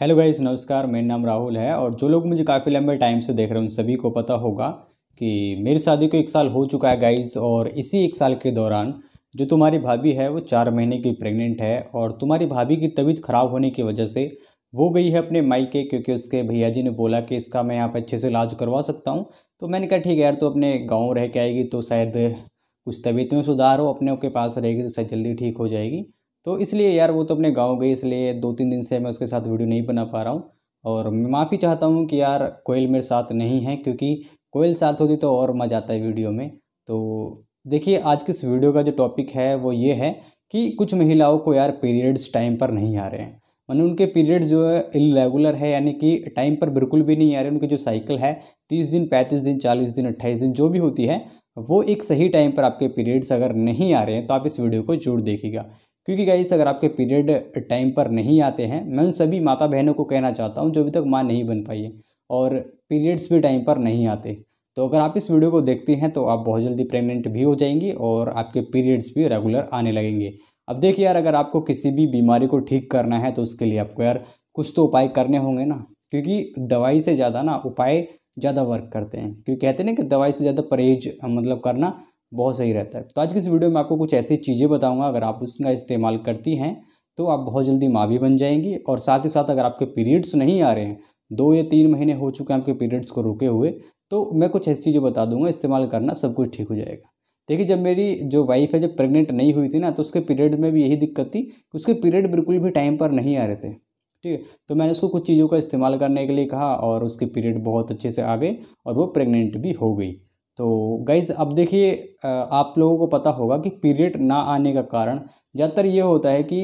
hello guys नमस्कार मेरा नाम राहुल है और जो लोग मुझे काफ़ी लंबे टाइम से देख रहे हैं उन सभी को पता होगा कि मेरी शादी को एक साल हो चुका है गाइस और इसी एक साल के दौरान जो तुम्हारी भाभी है वो चार महीने की प्रेग्नेंट है और तुम्हारी भाभी की तबीयत ख़राब होने की वजह से वो गई है अपने मायके क्योंकि उसके भैया जी ने बोला कि इसका मैं यहाँ पर अच्छे से इलाज करवा सकता हूँ तो मैंने कहा ठीक है यार तो अपने गाँव रह के आएगी तो शायद कुछ तबीयत में सुधार हो अपने के पास रहेगी तो शायद जल्दी ठीक हो जाएगी तो इसलिए यार वो तो अपने गाँव गई इसलिए दो तीन दिन से मैं उसके साथ वीडियो नहीं बना पा रहा हूँ और मैं माफ़ी चाहता हूँ कि यार कोयल मेरे साथ नहीं है क्योंकि कोयल साथ होती तो और मज़ा आता है वीडियो में तो देखिए आज की इस वीडियो का जो टॉपिक है वो ये है कि कुछ महिलाओं को यार पीरियड्स टाइम पर नहीं आ रहे हैं मैंने उनके पीरियड जो है इरेगुलर है यानी कि टाइम पर बिल्कुल भी नहीं आ रहे उनकी जो साइकिल है तीस दिन पैंतीस दिन चालीस दिन अट्ठाईस दिन जो भी होती है वो एक सही टाइम पर आपके पीरियड्स अगर नहीं आ रहे हैं तो आप इस वीडियो को जरूर देखिएगा क्योंकि गाइस अगर आपके पीरियड टाइम पर नहीं आते हैं मैं उन सभी माता बहनों को कहना चाहता हूँ जो अभी तक माँ नहीं बन पाई है और पीरियड्स भी टाइम पर नहीं आते तो अगर आप इस वीडियो को देखते हैं तो आप बहुत जल्दी प्रेग्नेंट भी हो जाएंगी और आपके पीरियड्स भी रेगुलर आने लगेंगे अब देखिए यार अगर आपको किसी भी बीमारी को ठीक करना है तो उसके लिए आपको यार कुछ तो उपाय करने होंगे ना क्योंकि दवाई से ज़्यादा ना उपाय ज़्यादा वर्क करते हैं क्योंकि कहते हैं ना कि दवाई से ज़्यादा परहेज मतलब करना बहुत सही रहता है तो आज की इस वीडियो में आपको कुछ ऐसी चीज़ें बताऊंगा अगर आप उसका इस्तेमाल करती हैं तो आप बहुत जल्दी माँ भी बन जाएंगी और साथ ही साथ अगर आपके पीरियड्स नहीं आ रहे हैं दो या तीन महीने हो चुके हैं आपके पीरियड्स को रुके हुए तो मैं कुछ ऐसी चीज़ें बता दूंगा इस्तेमाल करना सब कुछ ठीक हो जाएगा देखिए जब मेरी जो वाइफ है जब प्रेगनेंट नहीं हुई थी ना तो उसके पीरियड में भी यही दिक्कत थी कि उसके पीरियड बिल्कुल भी टाइम पर नहीं आ रहे थे ठीक है तो मैंने उसको कुछ चीज़ों का इस्तेमाल करने के लिए कहा और उसके पीरियड बहुत अच्छे से आ गए और वो प्रेग्नेंट भी हो गई तो गाइज़ अब देखिए आप लोगों को पता होगा कि पीरियड ना आने का कारण ज़्यादातर ये होता है कि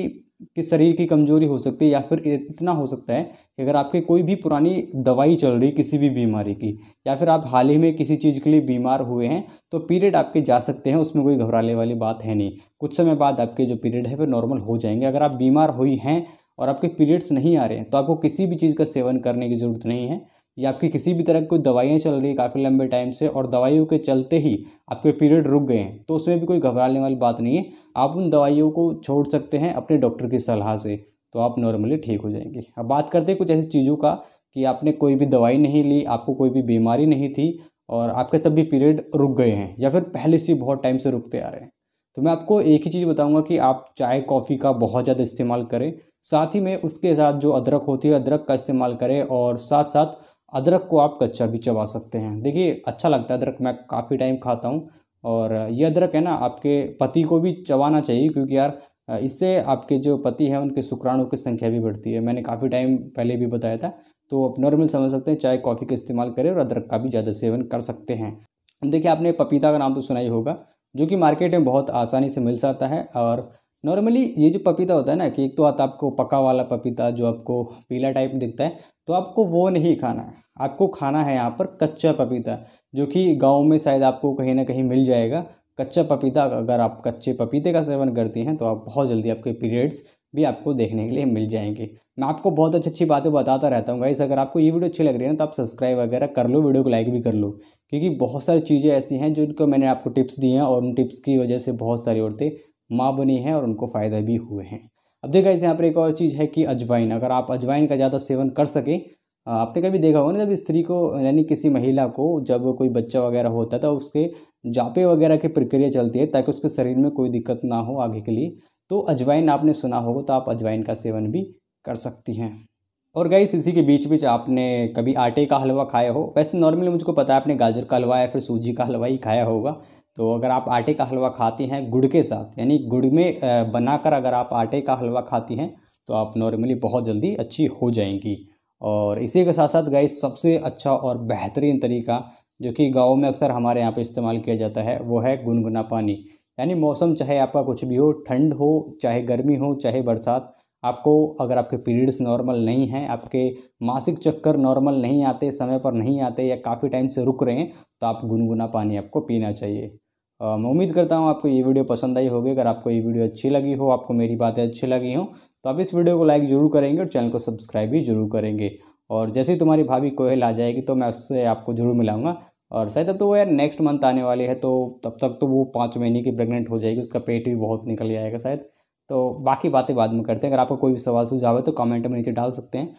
कि शरीर की कमज़ोरी हो सकती है या फिर इतना हो सकता है कि अगर आपके कोई भी पुरानी दवाई चल रही किसी भी बीमारी की या फिर आप हाल ही में किसी चीज़ के लिए बीमार हुए हैं तो पीरियड आपके जा सकते हैं उसमें कोई घबराने वाली बात है नहीं कुछ समय बाद आपके जो पीरियड है वो नॉर्मल हो जाएंगे अगर आप बीमार हुई हैं और आपके पीरियड्स नहीं आ रहे हैं तो आपको किसी भी चीज़ का सेवन करने की ज़रूरत नहीं है या आपकी किसी भी तरह की दवाइयाँ चल रही है काफ़ी लंबे टाइम से और दवाइयों के चलते ही आपके पीरियड रुक गए हैं तो उसमें भी कोई घबराने वाली बात नहीं है आप उन दवाइयों को छोड़ सकते हैं अपने डॉक्टर की सलाह से तो आप नॉर्मली ठीक हो जाएंगे अब बात करते हैं कुछ ऐसी चीज़ों का कि आपने कोई भी दवाई नहीं ली आपको कोई भी बीमारी नहीं थी और आपके तब भी पीरियड रुक गए हैं या फिर पहले से बहुत टाइम से रुकते आ रहे हैं तो मैं आपको एक ही चीज़ बताऊंगा कि आप चाय कॉफ़ी का बहुत ज़्यादा इस्तेमाल करें साथ ही में उसके साथ जो अदरक होती है अदरक का इस्तेमाल करें और साथ साथ अदरक को आप कच्चा भी चबा सकते हैं देखिए अच्छा लगता है अदरक मैं काफ़ी टाइम खाता हूँ और ये अदरक है ना आपके पति को भी चबाना चाहिए क्योंकि यार इससे आपके जो पति हैं उनके शुक्राणु की संख्या भी बढ़ती है मैंने काफ़ी टाइम पहले भी बताया था तो आप नॉर्मल समझ सकते हैं चाय कॉफ़ी का इस्तेमाल करें और अदरक का भी ज़्यादा सेवन कर सकते हैं देखिए आपने पपीता का नाम तो सुना ही होगा जो कि मार्केट में बहुत आसानी से मिल जाता है और नॉर्मली ये जो पपीता होता है ना कि एक तो आता आपको पका वाला पपीता जो आपको पीला टाइप दिखता है तो आपको वो नहीं खाना है आपको खाना है यहाँ पर कच्चा पपीता जो कि गाँव में शायद आपको कहीं ना कहीं मिल जाएगा कच्चा पपीता अगर आप कच्चे पपीते का सेवन करती हैं तो आप बहुत जल्दी आपके पीरियड्स भी आपको देखने के लिए मिल जाएंगे मैं आपको बहुत अच्छी अच्छी बातें बताता रहता हूँ गाइस अगर आपको ये वीडियो अच्छी लग रही है ना तो आप सब्सक्राइब वगैरह कर लो वीडियो को लाइक भी कर लो क्योंकि बहुत सारी चीज़ें ऐसी हैं जिनको मैंने आपको टिप्स दी हैं और उन टिप्स की वजह से बहुत सारी औरतें माँ बनी हैं और उनको फ़ायदा भी हुए हैं अब देखा इस यहाँ पर एक और चीज़ है कि अजवाइन अगर आप अजवाइन का ज़्यादा सेवन कर सकें आपने कभी देखा होगा ना जब स्त्री को यानी किसी महिला को जब कोई बच्चा वगैरह होता है तो उसके जापे वगैरह की प्रक्रिया चलती है ताकि उसके शरीर में कोई दिक्कत ना हो आगे के लिए तो अजवाइन आपने सुना होगा तो आप अजवाइन का सेवन भी कर सकती हैं और गाइस इसी के बीच बीच आपने कभी आटे का हलवा खाया हो वैसे तो नॉर्मली मुझको पता है आपने गाजर का हलवा या फिर सूजी का हलवा ही खाया होगा तो अगर आप आटे का हलवा खाती हैं गुड़ के साथ यानी गुड़ में बनाकर अगर आप आटे का हलवा खाती हैं तो आप नॉर्मली बहुत जल्दी अच्छी हो जाएंगी और इसी के साथ साथ गाय सबसे अच्छा और बेहतरीन तरीका जो कि गाँव में अक्सर हमारे यहाँ पर इस्तेमाल किया जाता है वो है गुनगुना पानी यानी मौसम चाहे आपका कुछ भी हो ठंड हो चाहे गर्मी हो चाहे बरसात आपको अगर आपके पीरियड्स नॉर्मल नहीं हैं आपके मासिक चक्कर नॉर्मल नहीं आते समय पर नहीं आते या काफ़ी टाइम से रुक रहे हैं तो आप गुनगुना पानी आपको पीना चाहिए मैं उम्मीद करता हूँ आपको ये वीडियो पसंद आई होगी अगर आपको ये वीडियो अच्छी लगी हो आपको मेरी बातें अच्छी लगी हों तो आप इस वीडियो को लाइक ज़रूर करेंगे और चैनल को सब्सक्राइब भी जरूर करेंगे और जैसे ही तुम्हारी भाभी कोयल आ जाएगी तो मैं उससे आपको ज़रूर मिलाऊंगा और शायद अब तो वो यार नेक्स्ट मंथ आने वाली है तो तब तक तो वो पाँच महीने की प्रेग्नेंट हो जाएगी उसका पेट भी बहुत निकल जाएगा शायद तो बाकी बातें बाद में करते हैं अगर आपको कोई भी सवाल सुझाव है तो कमेंट में नीचे डाल सकते हैं